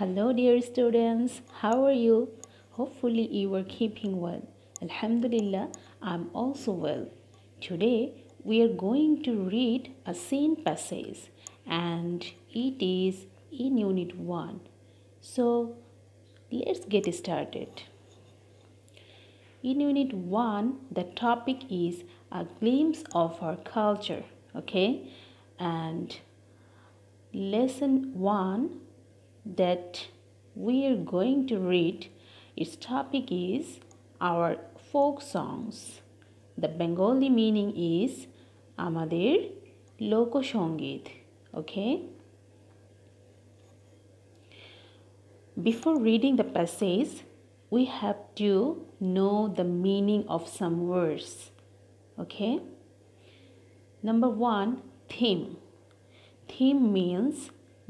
Hello dear students, how are you? Hopefully you are keeping well. Alhamdulillah, I'm also well. Today we are going to read a scene passage and it is in unit 1. So let's get started. In unit 1, the topic is a glimpse of our culture, okay? And lesson 1 that we are going to read. Its topic is our folk songs. The Bengali meaning is "amader lokoshongit." Okay. Before reading the passage, we have to know the meaning of some words. Okay? Number one, theme. Theme means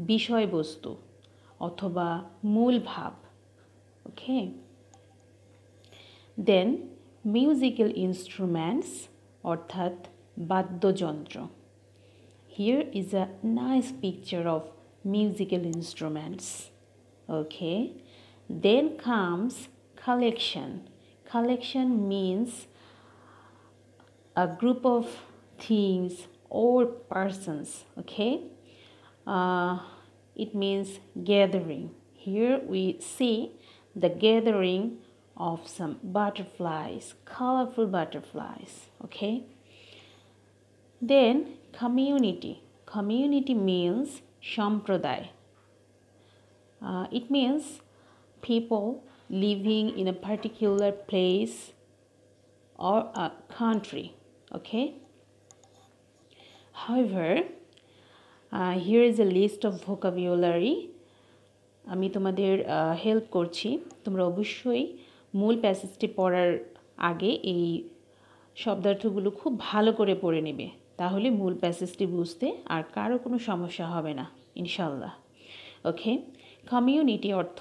বিষয়বস্তু অথবা মূল ভাব ওকে দেন musical instruments অর্থাৎ বাদ্যযন্ত্র here is a nice picture of musical instruments okay then comes collection collection means a group of things or persons okay uh, it means gathering. Here we see the gathering of some butterflies, colorful butterflies, okay? Then community. Community means shampradai. Uh, it means people living in a particular place or a country, okay? However, here is a list of vocabulary আমি তোমাদের help uh, করছি তোমরা অবশ্যই মূল প্যাসেজটি পড়ার আগে এই শব্দার্থগুলো খুব ভালো করে পড়ে নেবে তাহলে মূল প্যাসেজটি বুঝতে আর কারো কোনো সমস্যা হবে না ইনশাল্লাহ ওকে কমিউনিটি অর্থ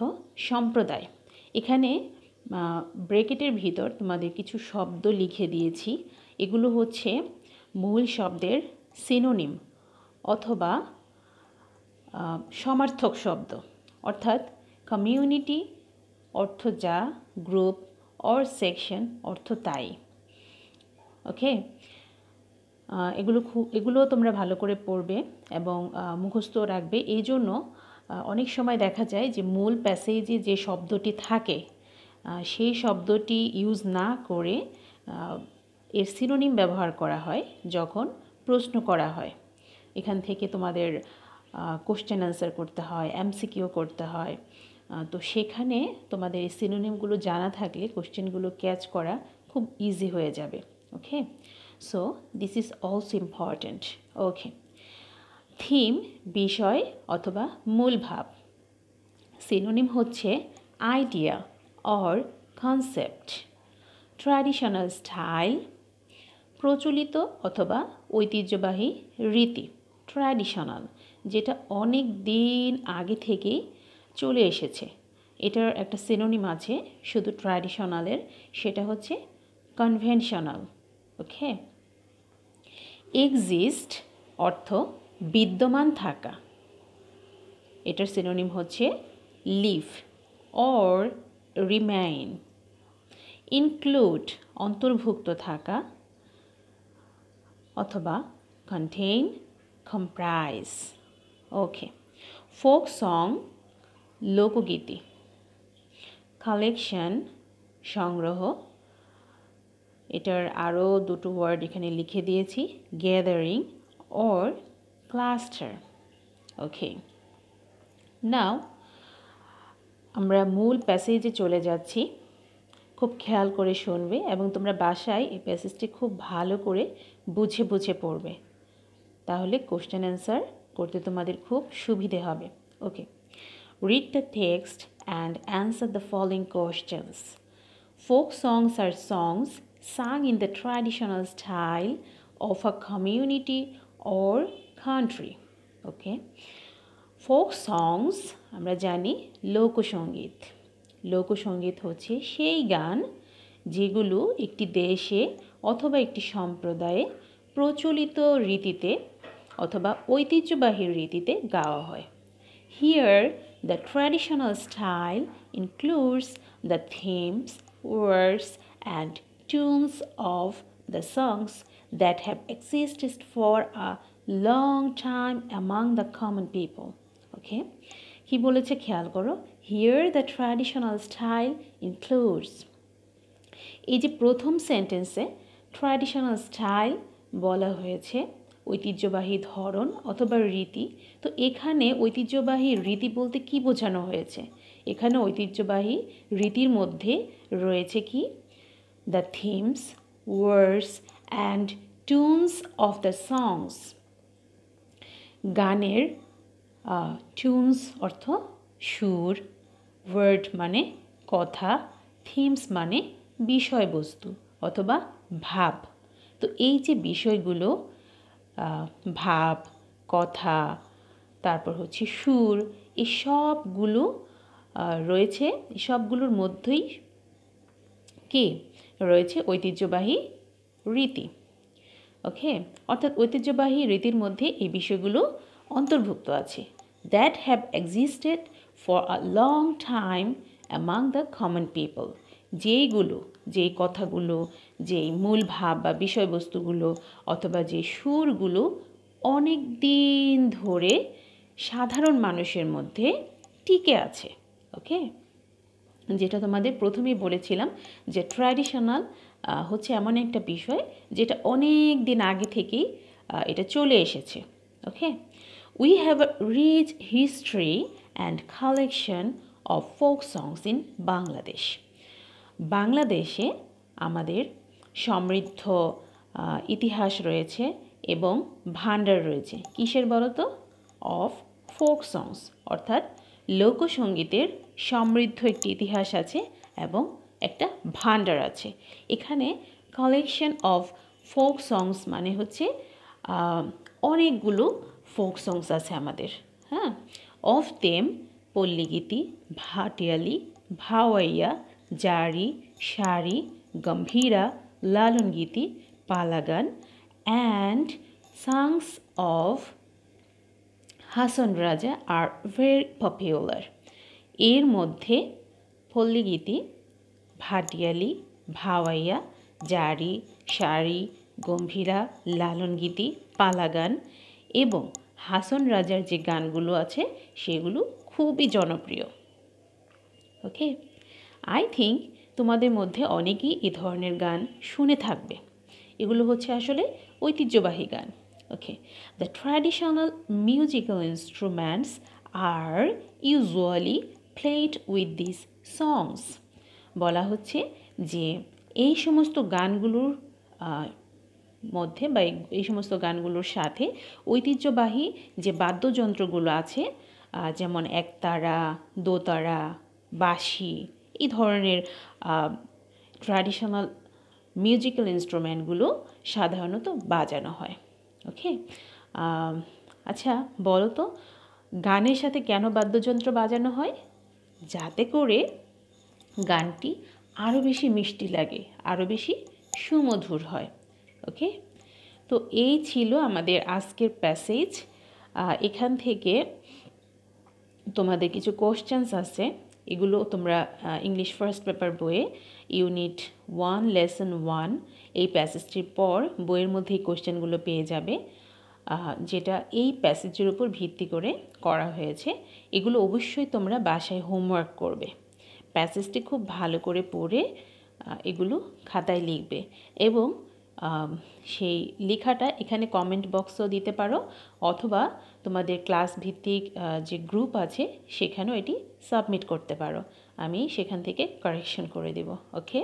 সম্প্রদায় এখানে uh, ব্রেকেটের ভিতর তোমাদের কিছু শব্দ লিখে দিয়েছি এগুলো হচ্ছে মূল শব্দের সিনোনিম অথবা সমার্থক শব্দ অর্থাৎ কমিউনিটি অর্থ যা গ্রুপ অর সেকশন অর্থ তাই ওকে এগুলো খুব এগুলো তোমরা ভালো করে পড়বে এবং মুখস্থ রাখবে এই জন্য অনেক সময় দেখা যায় যে মূল প্যাসেজে যে শব্দটি থাকে সেই শব্দটি ইউজ না করে এর সিনোনিম ব্যবহার করা হয় যখন প্রশ্ন করা হয় এখান থেকে তোমাদের কোশ্চেন আনসার করতে হয় এমসিকিউ করতে হয় তো সেখানে তোমাদের এই সিনোনিমগুলো জানা থাকলে কোশ্চেনগুলো ক্যাচ করা খুব ইজি হয়ে যাবে okay so this is also important okay theme বিষয় অথবা মূল ভাব সিনোনিম হচ্ছে idea or concept traditional style প্রচলিত অথবা ঐতিহ্যবাহী রীতি ট্র্যাডিশনাল যেটা অনেক দিন আগে থেকেই চলে এসেছে এটার একটা সিনোনিম আছে শুধু ট্র্যাডিশনালের সেটা হচ্ছে কনভেনশনাল ওকে এক্সিস্ট অর্থ বিদ্যমান থাকা এটার সিনোনিম হচ্ছে লিভ অর রিমাইন ইনক্লুড অন্তর্ভুক্ত থাকা অথবা contain comprise. Okay. Folk song, Lokogiti. Collection, সংগ্রহ এটার আরও দুটো ওয়ার্ড এখানে লিখে দিয়েছি gathering or cluster okay now আমরা মূল প্যাসেজে চলে যাচ্ছি খুব খেয়াল করে শুনবে এবং তোমরা বাসায় এই প্যাসেজটি খুব ভালো করে বুঝে বুঝে পড়বে তাহলে কোশ্চেন অ্যান্সার করতে তোমাদের খুব সুবিধে হবে okay read the text and answer the following questions folk songs আর songs sung in the traditional style of a community or country okay folk songs আমরা জানি লোকসঙ্গীত লোকসঙ্গীত হচ্ছে সেই গান যেগুলো একটি দেশে অথবা একটি সম্প্রদায়ে প্রচলিত রীতিতে অথবা ঐতিহ্যবাহী রীতিতে গাওয়া হয় here the traditional style includes the themes words and tunes of the songs that have existed for a long time among the common people okay কি বলেছে খেয়াল করো here the traditional style includes এই যে প্রথম সেন্টেন্সে ট্র্যাডিশনাল স্টাইল বলা হয়েছে ঐতিহ্যবাহী ধরন অথবা রীতি তো এখানে ঐতিহ্যবাহী রীতি বলতে কি বোঝানো হয়েছে এখানে ঐতিহ্যবাহী রীতির মধ্যে রয়েছে কি the themes words and tunes of the songs গানের টিউনস অর্থ সুর ওয়ার্ড মানে কথা থিমস মানে বিষয়বস্তু অথবা ভাব তো এই যে বিষয়গুলো ভাব কথা তারপর হচ্ছে সুর এসবগুলো রয়েছে সবগুলোর মধ্যেই কি রয়েছে ঐতিহ্যবাহী রীতি ওকে অর্থাৎ ঐতিহ্যবাহী রীতির মধ্যে এই বিষয়গুলো অন্তর্ভুক্ত আছে that have existed for a long time among the common people যেইগুলো যেই কথাগুলো যেই মূল ভাব বা বিষয়বস্তুগুলো অথবা যে সুরগুলো অনেক দিন ধরে সাধারণ মানুষের মধ্যে টিকে আছে ওকে যেটা তোমাদের প্রথমেই বলেছিলাম যে ট্র্যাডিশনাল হচ্ছে এমন একটা বিষয় যেটা অনেক দিন আগে থেকেই এটা চলে এসেছে okay we have rich history and collection of folk songs in Bangladesh বাংলাদেশে আমাদের সমৃদ্ধ ইতিহাস রয়েছে এবং ভান্ডার রয়েছে কিসের তো অফ ফোক সংস অর্থাৎ লোকসঙ্গীতের সমৃদ্ধ একটি ইতিহাস আছে এবং একটা ভান্ডার আছে এখানে কালেকশন অফ ফোক সংস মানে হচ্ছে অনেকগুলো ফোক সংস আছে আমাদের হ্যাঁ of them পল্লীগীতি Bhatiali Bhawaiya Jari Sari Gambhira Lalongiti Palagan and songs of Hason Raja আর ভেরি পপুলার এর মধ্যে পল্লীগীতি ভাটিয়ালি ভাওয়াইয়া জারি সারি গম্ভীরা লালনগীতি পালাগান এবং হাসন রাজার যে গানগুলো আছে সেগুলো খুবই জনপ্রিয় ওকে আই থিঙ্ক তোমাদের মধ্যে অনেকেই এ ধরনের গান শুনে থাকবে এগুলো হচ্ছে আসলে ঐতিহ্যবাহী গান okay the traditional musical instruments are usually played with this songs বলা হচ্ছে যে এই সমস্ত গানগুলোর মধ্যে বা এই সমস্ত গানগুলোর সাথে ঐতিহ্যবাহী যে বাদ্যযন্ত্রগুলো আছে যেমন একতারা দোতারা বাঁশি এই ধরনের ট্র্যাডিশনাল মিউজিক্যাল ইনস্ট্রুমেন্টগুলো সাধারণত বাজানো হয় ওকে আচ্ছা বলো তো গানের সাথে কেন বাদ্যযন্ত্র বাজানো হয় যাতে করে গানটি আরও বেশি মিষ্টি লাগে আরও বেশি সুমধুর হয় ওকে তো এই ছিল আমাদের আজকের প্যাসেজ এখান থেকে তোমাদের কিছু কোশ্চেন্স আছে এগুলো তোমরা ইংলিশ ফার্স্ট পেপার বইয়ে ইউনিট ওয়ান লেসন ওয়ান এই প্যাসেজটির পর বইয়ের মধ্যে এই কোশ্চেনগুলো পেয়ে যাবে যেটা এই প্যাসেজের উপর ভিত্তি করে করা হয়েছে এগুলো অবশ্যই তোমরা বাসায় হোমওয়ার্ক করবে প্যাসেজটি খুব ভালো করে পড়ে এগুলো খাতায় লিখবে এবং সেই লেখাটা এখানে কমেন্ট বক্সও দিতে পারো অথবা তোমাদের ক্লাস ভিত্তিক যে গ্রুপ আছে সেখানেও এটি সাবমিট করতে পারো আমি সেখান থেকে কারেকশন করে দেব ওকে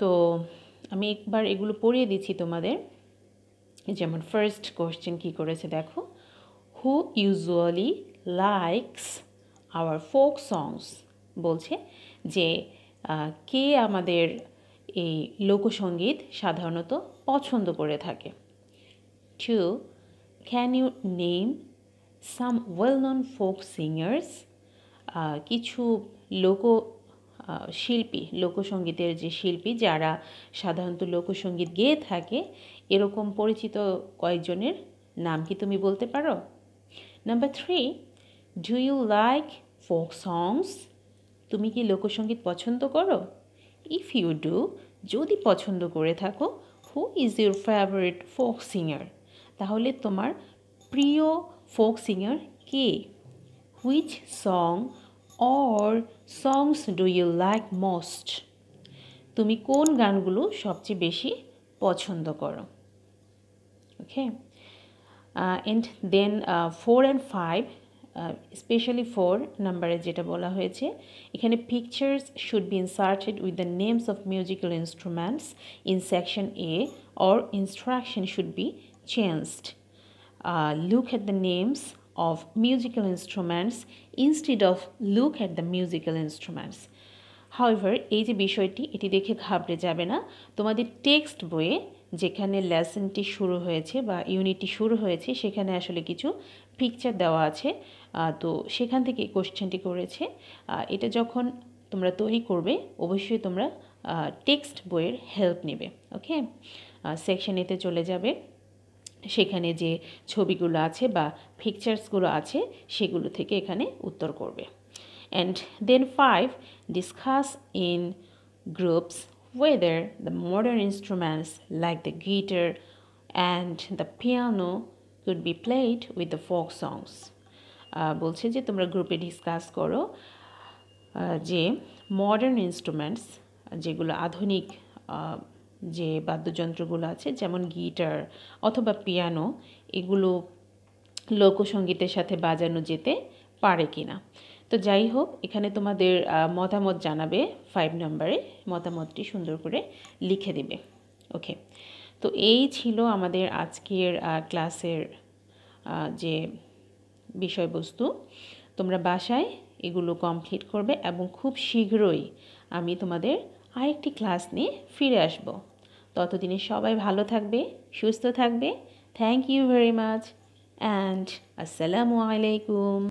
তো আমি একবার এগুলো পড়িয়ে দিচ্ছি তোমাদের যেমন ফার্স্ট কোশ্চেন কি করেছে দেখো who usually likes our folk songs বলছে যে কে আমাদের এই লোকসঙ্গীত সাধারণত পছন্দ করে থাকে two can you name some well known folk singers কিছু লোক শিল্পী লোকসঙ্গীতের যে শিল্পী যারা সাধারণত লোকসঙ্গীত গেয়ে থাকে এরকম পরিচিত কয়েকজনের নাম কি তুমি বলতে পারো number three do you like folk songs তুমি কি লোকসঙ্গীত পছন্দ করো ইফ ইউ ডু যদি পছন্দ করে থাকো who is your favourite folk singer তাহলে তোমার প্রিয় ফোক সিঙ্গার কে which song or songs do you like most তুমি কোন গানগুলো সবচেয়ে বেশি পছন্দ করো okay and then four and five specially four নাম্বারে যেটা বলা হয়েছে এখানে pictures should be inserted with the names of musical instruments in section A or instruction should be changed look at the names of musical instruments instead of look at the musical instruments however এই যে বিষয়টি এটি দেখে ঘাবড়ে যাবে না তোমাদের text বইয়ে যেখানে লেসনটি শুরু হয়েছে বা ইউনিটটি শুরু হয়েছে সেখানে আসলে কিছু পিকচার দেওয়া আছে তো সেখান থেকে কোশ্চেনটি করেছে এটা যখন তোমরা তৈরি করবে অবশ্যই তোমরা টেক্সট বইয়ের হেল্প নেবে ওকে সেকশন চলে যাবে সেখানে যে ছবিগুলো আছে বা পিকচার্সগুলো আছে সেগুলো থেকে এখানে উত্তর করবে and then five discuss in groups whether the modern instruments like the guitar and the piano could be played with the folk songs uh, বলছে যে তোমরা গ্রুপে ডিসকাস করো যে মডার্ন ইনস্ট্রুমেন্টস যেগুলো আধুনিক যে বাদ্যযন্ত্রগুলো আছে যেমন গিটার অথবা পিয়ানো এগুলো লোকসঙ্গীতের সাথে বাজানো যেতে পারে কি না তো যাই হোক এখানে তোমাদের মতামত জানাবে ফাইভ নাম্বারে মতামতটি সুন্দর করে লিখে দেবে ওকে তো এই ছিল আমাদের আজকের ক্লাসের যে বিষয়বস্তু তোমরা বাসায় এগুলো কমপ্লিট করবে এবং খুব শীঘ্রই আমি তোমাদের আরেকটি ক্লাস নিয়ে ফিরে আসব ততদিনে সবাই ভালো থাকবে সুস্থ থাকবে thank you very much and আসসালামু আলাইকুম